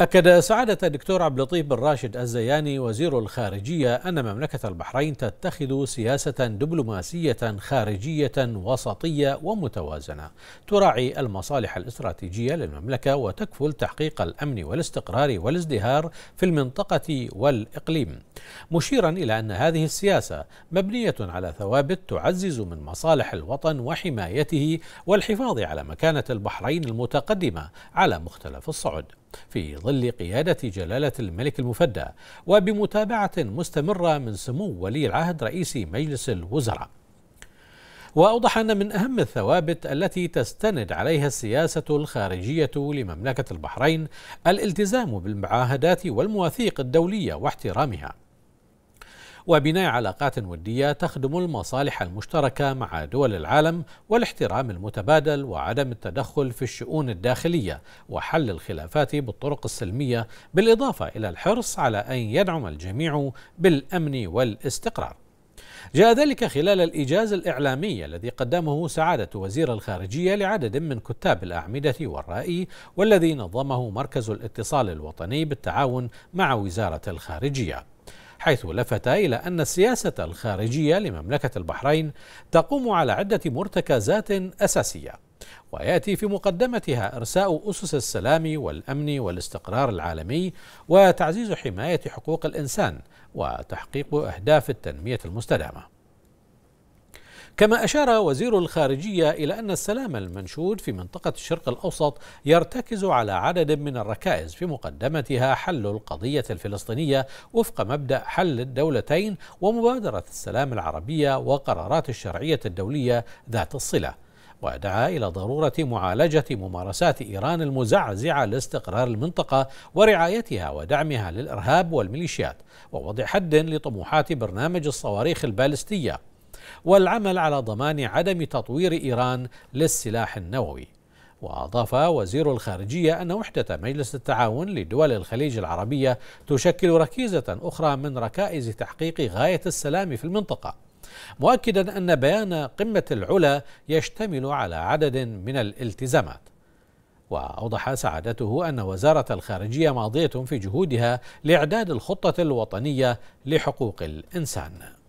أكد سعادة الدكتور عبد اللطيف بن راشد الزياني وزير الخارجية أن مملكة البحرين تتخذ سياسة دبلوماسية خارجية وسطية ومتوازنة تراعي المصالح الاستراتيجية للمملكة وتكفل تحقيق الأمن والاستقرار والازدهار في المنطقة والإقليم مشيرا إلى أن هذه السياسة مبنية على ثوابت تعزز من مصالح الوطن وحمايته والحفاظ على مكانة البحرين المتقدمة على مختلف الصعد في ظل قيادة جلالة الملك المفدى وبمتابعة مستمرة من سمو ولي العهد رئيس مجلس الوزراء وأوضح أن من أهم الثوابت التي تستند عليها السياسة الخارجية لمملكة البحرين الالتزام بالمعاهدات والمواثيق الدولية واحترامها وبناء علاقات ودية تخدم المصالح المشتركة مع دول العالم والاحترام المتبادل وعدم التدخل في الشؤون الداخلية وحل الخلافات بالطرق السلمية بالإضافة إلى الحرص على أن يدعم الجميع بالأمن والاستقرار جاء ذلك خلال الإيجاز الإعلامي الذي قدمه سعادة وزير الخارجية لعدد من كتاب الأعمدة والرأي والذي نظمه مركز الاتصال الوطني بالتعاون مع وزارة الخارجية حيث لفت إلى أن السياسة الخارجية لمملكة البحرين تقوم على عدة مرتكزات أساسية وياتي في مقدمتها ارساء اسس السلام والامن والاستقرار العالمي وتعزيز حمايه حقوق الانسان وتحقيق اهداف التنميه المستدامه كما أشار وزير الخارجية إلى أن السلام المنشود في منطقة الشرق الأوسط يرتكز على عدد من الركائز في مقدمتها حل القضية الفلسطينية وفق مبدأ حل الدولتين ومبادرة السلام العربية وقرارات الشرعية الدولية ذات الصلة ودعا إلى ضرورة معالجة ممارسات إيران المزعزعة لاستقرار المنطقة ورعايتها ودعمها للإرهاب والميليشيات ووضع حد لطموحات برنامج الصواريخ البالستية والعمل على ضمان عدم تطوير إيران للسلاح النووي وأضاف وزير الخارجية أن وحدة مجلس التعاون لدول الخليج العربية تشكل ركيزة أخرى من ركائز تحقيق غاية السلام في المنطقة مؤكدا أن بيان قمة العلا يشتمل على عدد من الالتزامات وأوضح سعادته أن وزارة الخارجية ماضية في جهودها لإعداد الخطة الوطنية لحقوق الإنسان